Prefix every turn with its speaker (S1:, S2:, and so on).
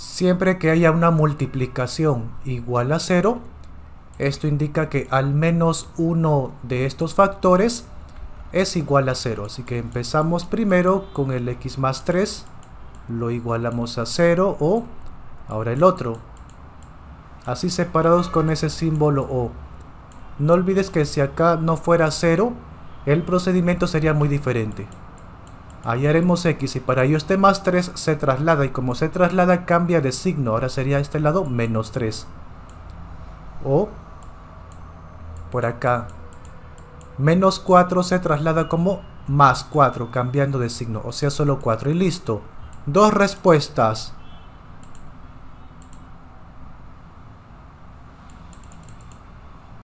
S1: Siempre que haya una multiplicación igual a 0, esto indica que al menos uno de estos factores es igual a 0. Así que empezamos primero con el x más 3, lo igualamos a 0 o ahora el otro. Así separados con ese símbolo o. No olvides que si acá no fuera 0, el procedimiento sería muy diferente. Ahí haremos X y para ello este más 3 se traslada y como se traslada cambia de signo. Ahora sería este lado menos 3. O por acá. Menos 4 se traslada como más 4 cambiando de signo. O sea solo 4 y listo. Dos respuestas.